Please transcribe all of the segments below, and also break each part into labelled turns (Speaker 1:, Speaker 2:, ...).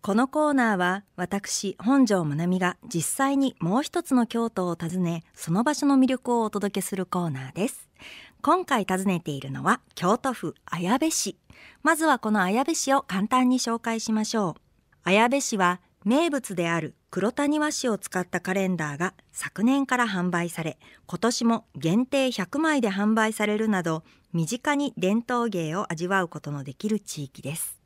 Speaker 1: このコーナーは私本庄まなみが実際にもう一つの京都を訪ねその場所の魅力をお届けするコーナーです今回訪ねているのは京都府綾部市まずはこの綾部市を簡単に紹介しましょう綾部市は名物である黒谷和紙を使ったカレンダーが昨年から販売され今年も限定100枚で販売されるなど身近に伝統芸を味わうことのできる地域です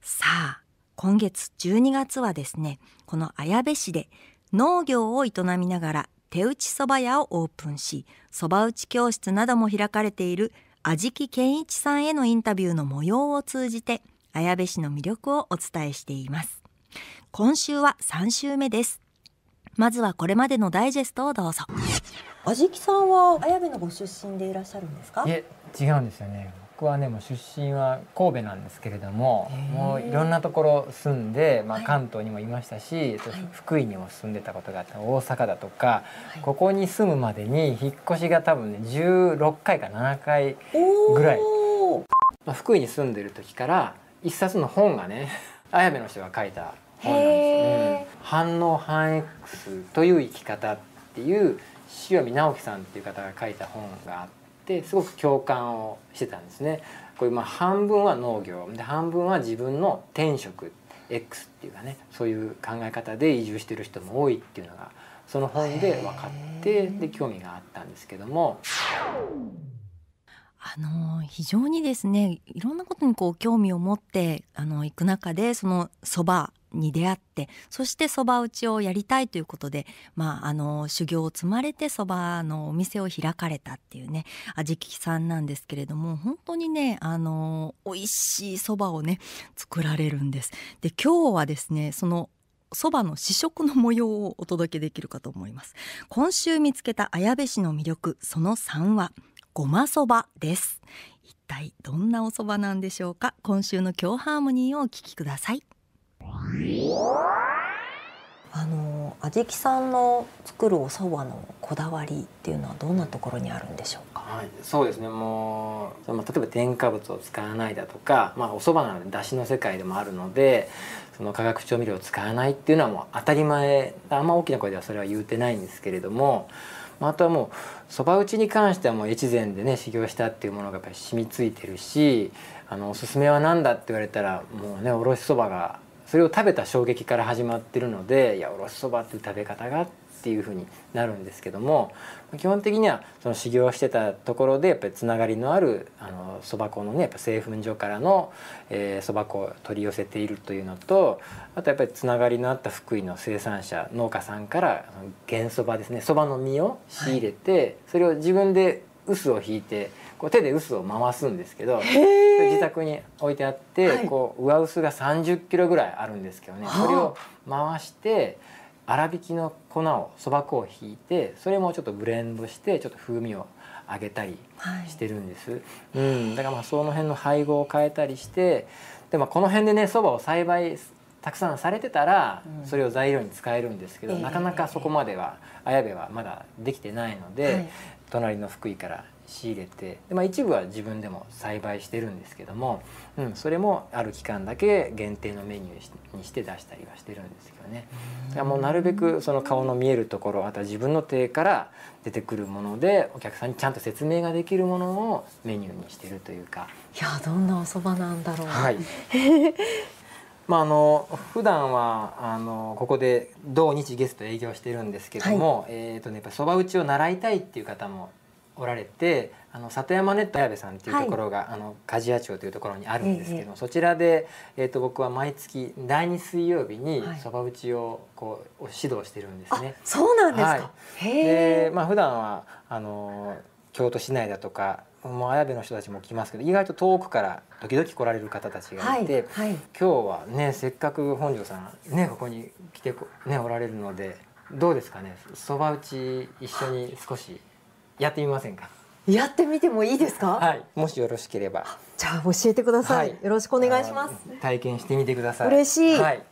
Speaker 1: さあ今月12月はですね、この綾部市で農業を営みながら手打ちそば屋をオープンし、そば打ち教室なども開かれている安食健一さんへのインタビューの模様を通じて、綾部市の魅力をお伝えしています。今週は3週目です。まずはこれまでのダイジェストをどうぞ。安食さんは綾部のご出身でいらっしゃるんですか。いえ、
Speaker 2: 違うんですよね。僕はねもう出身は神戸なんですけれどももういろんなところ住んで、まあ、関東にもいましたし、はい、福井にも住んでたことがあった大阪だとか、はい、ここに住むまでに引っ越しが多分ね16回か7回ぐらい、まあ、福井に住んでる時から一冊の本がね 綾部の人が書いた本なんですね。反応反 X という生き方っていう塩見直樹さんっていう方が書いた本があって。ってすごく共感をしてたんですね。これまあ半分は農業で半分は自分の転職 X っていうかねそういう考え方で移住してる人も多いっていうのがその本で分かってで興味があったんですけども。
Speaker 1: あの非常にですねいろんなことにこう興味を持ってあの行く中でそのそばに出会ってそしてそば打ちをやりたいということで、まあ、あの修行を積まれてそばのお店を開かれたっていうね味きさんなんですけれども本当にねあの美味しいそばをね作られるんです。で今日はですねそのそばの試食の模様をお届けできるかと思います今週見つけた綾部市の魅力その3はごまそばです一体どんなおそばなんでしょうか今週の今日ハーモニーをお聞きくださいあの阿じさんの作るお蕎麦のこだわりっていうのはどんなところにあるんでしょう
Speaker 2: か。はい、そうですね。もう例えば添加物を使わないだとか、まあお蕎麦なので出汁の世界でもあるので、その化学調味料を使わないっていうのはもう当たり前。あんま大きな声ではそれは言うてないんですけれども。あとはもうそば打ちに関してはもう越前でね修行したっていうものがやっぱり染みついてるしあのおすすめは何だって言われたらもうねおろしそばがそれを食べた衝撃から始まってるのでいやおろしそばっていう食べ方がっていうふうになるんですけども基本的にはその修行してたところでやっぱりつながりのあるそば粉のねやっぱ製粉所からのそば粉を取り寄せているというのとあとやっぱりつながりのあった福井の生産者農家さんから原そばですねそばの実を仕入れて、はい、それを自分で臼を引いて。こう手で臼を回すんですけど自宅に置いてあって、はい、こう上臼が3 0キロぐらいあるんですけどね、それを回して粗挽きの粉をそば粉をひいてそれもちょっとブレンドしてちょっと風味を上げたりしてるんです、はい、うん、だからまあその辺の配合を変えたりしてでもこの辺でねそばを栽培たくさんされてたらそれを材料に使えるんですけど、うん、なかなかそこまでは綾部はまだできてないので、はい、隣の福井から仕入れてで、まあ、一部は自分でも栽培してるんですけども、うん、それもある期間だけ限定のメニューにして出したりはしてるんですけどねうもうなるべくその顔の見えるところあとは自分の手から出てくるものでお客さんにちゃんと説明ができるものをメニューにしてるというか
Speaker 1: いやどんなおそばなんだろう、は
Speaker 2: い まあ、あの普段はあのここで同日ゲスト営業してるんですけども、はい、えっとね、やっぱそば打ちを習いたいっていう方もおられてあの里山ネット綾部さんっていうところが、はい、あの鍛冶屋町というところにあるんですけど、ええ、そちらで、えーと、僕は毎月第2水曜日にそば打ちをこう指導してるんですね。はい、そうなんですか、はい、でまあ、普段はあの京都市内だとか綾部の人たちも来ますけど意外と遠くから時々来られる方たちがいて、はいはい、今日はねせっかく本庄さんねここに来てねおられるのでどうですかねそば打ち一緒に少しやってみませんか
Speaker 1: やってみてもいいですかはい
Speaker 2: もしよろしければ
Speaker 1: じゃあ教えてください、はい、よろしくお願いします
Speaker 2: 体験してみてください嬉
Speaker 1: しい、はい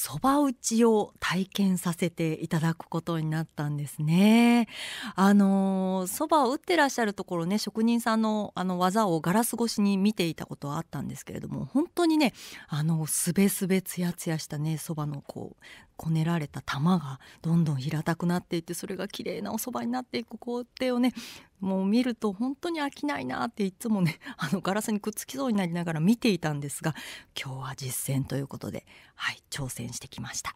Speaker 1: そば打ちを体験させていただくことになったんですね。あのそばを打ってらっしゃるところね職人さんのあの技をガラス越しに見ていたことはあったんですけれども本当にねあのすべすべつやつやしたねそばのこうこねられた玉がどんどん平たくなっていってそれが綺麗なおそばになっていく工程をねもう見ると本当に飽きないなっていつもね あのガラスにくっつきそうになりながら見ていたんですが今日は実践ということではい挑戦してきました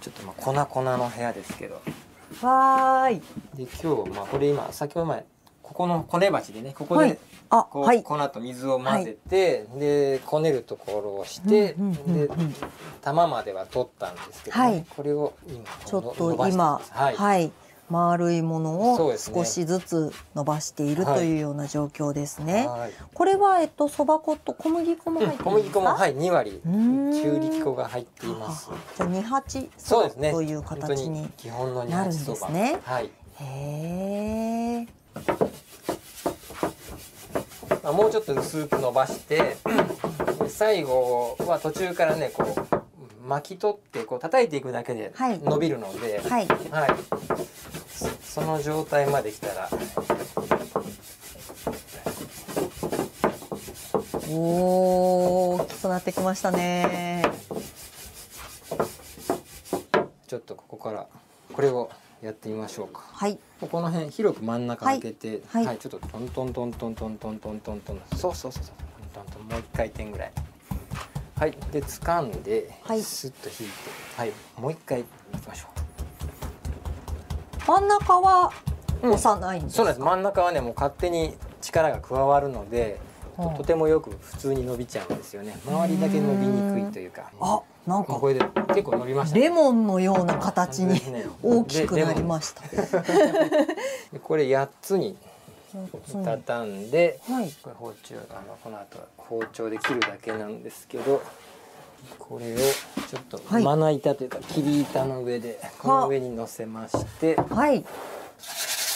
Speaker 2: ちょっとまあ粉々の部屋ですけどわーいで今日まあこれ今先ほど前ここのこね鉢でねここで、はい、こはい、粉と水を混ぜて、はい、でこねるところをして、うんうんうんうん、で玉までは取ったんですけど、ねはい、これを今
Speaker 1: ちょっと今はい丸いものを少しずつ伸ばしているというような状況ですね。すねはい、これはえっとそば粉と小麦粉も入って、うん、小麦粉もはい二割中力
Speaker 2: 粉が入っています。
Speaker 1: じゃ二八そうです
Speaker 2: ねという形に基本のなるんですね。はい。へえ。まあもうちょっと薄く伸ばして 最後は途中からねこう。巻き取ってこう叩いていくだけで伸びるので、はい、はい、はいその状態まできたら
Speaker 1: おお、大きくなってきましたね
Speaker 2: ちょっとここからこれをやってみましょうかはいここの辺広く真ん中開けて、はい、はい、ちょっとトントントントントントントントンそうそうそうそうトントンもう一回転ぐらいはいで掴んで、はい、スッと引いてはいもう一回いきましょう
Speaker 1: 真ん中は押
Speaker 2: さないんです、うん、そうです真ん中はねもう勝手に力が加わるのでととてもよく普通に伸びちゃうんですよね周りだけ伸びにくいというかあなんかこれで結構伸びました、ね、
Speaker 1: レモンのような形に大きくなりま
Speaker 2: したこれ8つに畳んで、はい、これ包丁あのこの後包丁で切るだけなんですけどこれをちょっとまな板というか切り板の上でこの上に乗せまして、はい、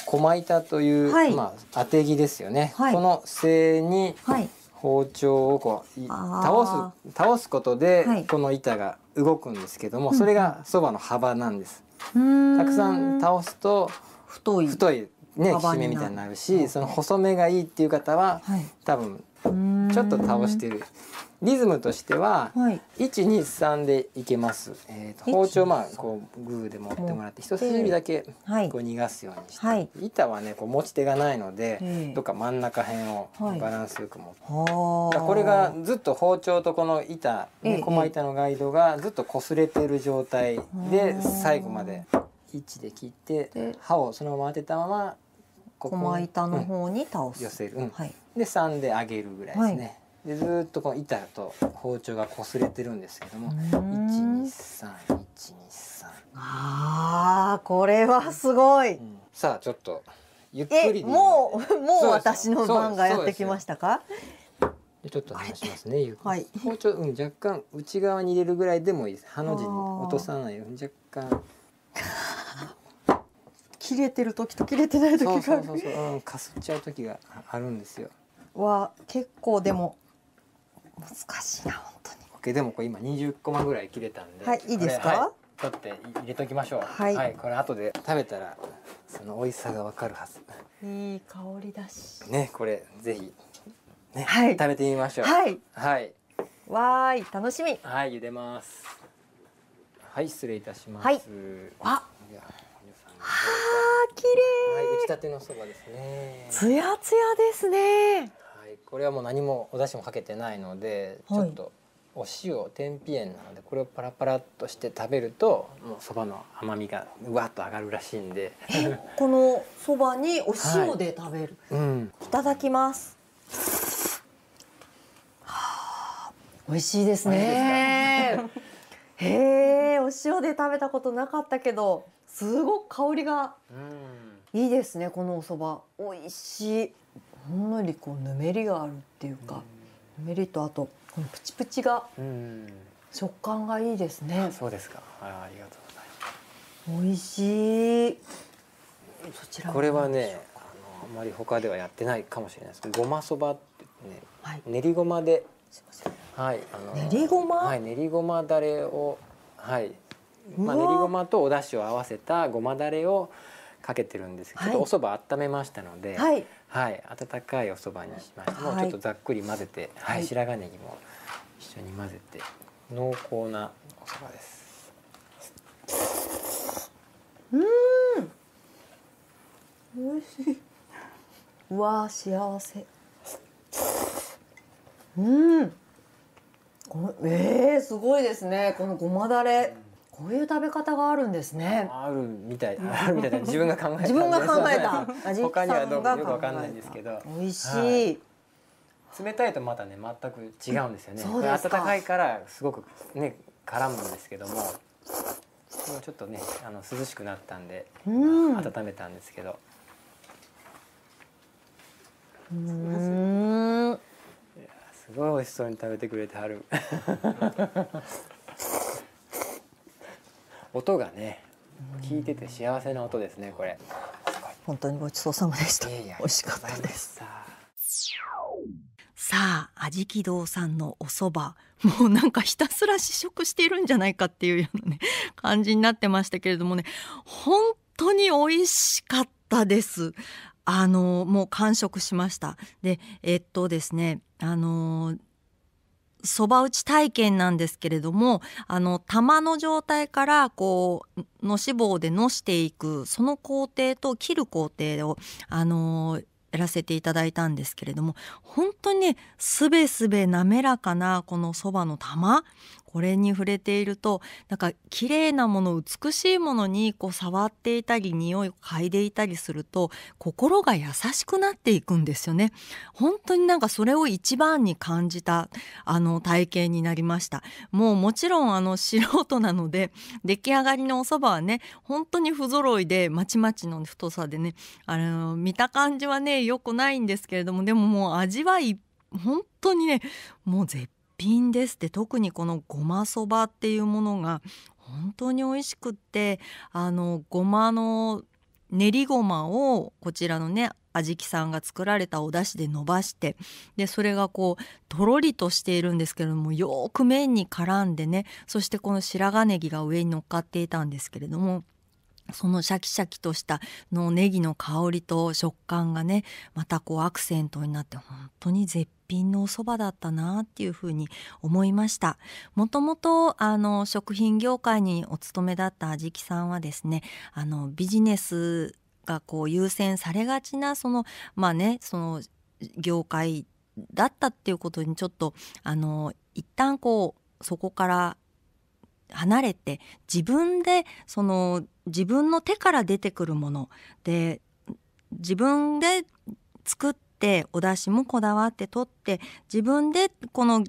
Speaker 2: 駒板という、はい、まあ当て木ですよね、はい、この背に包丁をこう倒す倒すことでこの板が動くんですけども、それがそばの幅なんです。たくさん倒すと太い太いねきしめみたいになるし、その細めがいいっていう方は、多分ちょっと倒してる。リズムとしては、一二三でいけます、えーと、包丁まあこうグーで持ってもらって一し指だけこう逃がすようにして、はい、板はねこう持ち手がないので、どっか真ん中辺をバランスよく持
Speaker 1: って、これが
Speaker 2: ずっと包丁とこの板、ね、駒板のガイドがずっと擦れてる状態で最後まで1で切って刃をそのまま当てたままここ板の
Speaker 1: 方に倒す、うん、寄
Speaker 2: せる、うん、で3で上げるぐらいですね。でずっとこの板と包丁が擦れてるんですけども
Speaker 1: 123123あーこれはすごい、うん、
Speaker 2: さあちょっとゆっくりもうもう私の番がやってきましたかでちょっと離しますねゆっ包丁、うん、若干内側に入れるぐらいでもいいです刃の字に落とさないように若干 切れてる時と切れてない時がそうそうそうそう、うん、かすっちゃう時があるんですよ
Speaker 1: は結構でも難しいな本
Speaker 2: 当に。OK でもこれ今二十コマぐらい切れたんで。はいいいですか？取って入れときましょう、はい、はい、これ後で食べたらその美味しさがわかるはずいい香りだしねこれぜひね、はい、食べてみましょうはい、はい、わーい楽しみはい茹でますはい失礼いたします、はい、あはあ綺麗はい打ち立てのそばですねつやつやですねこれはもう何もお出汁もかけてないので、はい、ちょっとお塩天日塩なのでこれをパラパラっとして食べるともうそばの甘みがうわっと上がるらしいんで
Speaker 1: このそばにお塩で食べる、は いうん、いただきます美味しいですねへえお塩で食べたことなかったけどすごく香りがいいですねこのお蕎麦美味しいほんのりこうぬめりがあるっていうか、ぬめりとあとこのプチプチが食感がいいですね。そうですか。ありがとうございます。
Speaker 2: 美味しい。
Speaker 1: そちらこれはね、
Speaker 2: あのあまり他ではやってないかもしれないですけど、ごまそばってね、はい、練りごまで、すませんはい、あの練りごま、はい、練りごまだれを、はい、まあ練りごまとお出汁を合わせたごまだれを。かけてるんですけど、はい、お蕎麦温めましたので、はい、はい、温かいお蕎麦にしました。もうちょっとざっくり混ぜて、はい、白髪ネギも一緒に混ぜて濃厚なお蕎麦です。うん、美
Speaker 1: 味しい。うわ幸せ。うん。ええー、すごいですね。このごまだれ。こういう食べ方があるんですね。
Speaker 2: あるみたい、あるみたいな、自分が考えた。自分が考えた。他にはどうかよくわかんないんですけど。美味しいはい、冷たいとまたね、全く違うんですよね。か温かいから、すごくね、絡むんですけども。ちょっとね、あの涼しくなったんで、温めたんですけど。うん。すごい美味しそうに食べてくれてはる。音がね聞いてて幸せな音ですねこれ
Speaker 1: 本当にごちそうさまでした。いやいや美味しかったです。さあ、味木堂さんのお蕎麦、もうなんかひたすら試食しているんじゃないかっていうようなね、感じになってましたけれどもね、本当に美味しかったです。あの、もう完食しました。で、えっとですね、あの、そば打ち体験なんですけれども、あの、玉の状態から、こう、のし棒でのしていく、その工程と切る工程を、あのー、やらせていただいたんですけれども、本当にね、すべすべ滑らかなこのそばの玉これに触れているとなんか綺麗なもの美しいものにこう触っていたり匂いを嗅いでいたりすると心が優しくなっていくんですよね本当になんかそれを一番に感じたあの体験になりましたもうもちろんあの素人なので出来上がりのお蕎麦はね本当に不揃いでまちまちの太さでねあの見た感じはね良くないんですけれどもでももう味わい本当にねもう絶品ですって特にこのごまそばっていうものが本当に美味しくってあのごまの練りごまをこちらのねあじきさんが作られたお出汁で伸ばしてでそれがこうとろりとしているんですけれどもよーく麺に絡んでねそしてこの白髪ネギが上に乗っかっていたんですけれどもそのシャキシャキとしたのネギの香りと食感がねまたこうアクセントになって本当に絶品のお蕎麦だったなっていうふうに思いましたもともとあの食品業界にお勤めだったあじきさんはですねあのビジネスがこう優先されがちなそのまあねその業界だったっていうことにちょっとあの一旦こうそこから離れて自分でその自分の手から出てくるもので自分で作ってお出汁もこだわって取って自分でこの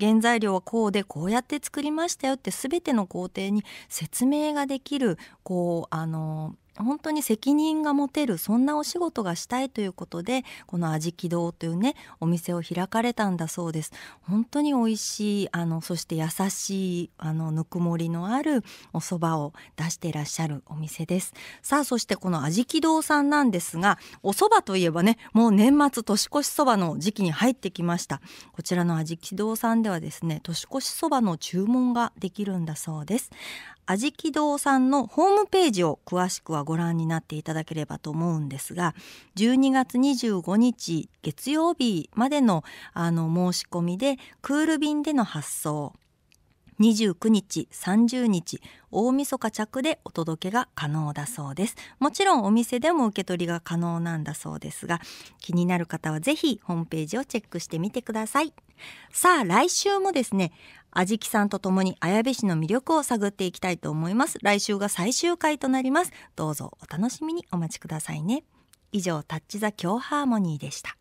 Speaker 1: 原材料はこうでこうやって作りましたよって全ての工程に説明ができるこうあの本当に責任が持てるそんなお仕事がしたいということでこの味軌道というねお店を開かれたんだそうです本当に美味しいあのそして優しいあのぬくもりのあるお蕎麦を出していらっしゃるお店ですさあそしてこの味軌道さんなんですがお蕎麦といえばねもう年末年越しそばの時期に入ってきましたこちらの味軌道さんではですね年越しそばの注文ができるんだそうですあじき堂さんのホームページを詳しくはご覧になっていただければと思うんですが12月25日月曜日までのあの申し込みでクール便での発送29日、30日、大晦日着でお届けが可能だそうです。もちろんお店でも受け取りが可能なんだそうですが、気になる方はぜひホームページをチェックしてみてください。さあ、来週もですね、あじきさんとともに綾部市の魅力を探っていきたいと思います。来週が最終回となります。どうぞお楽しみにお待ちくださいね。以上、タッチザ・キョーハーモニーでした。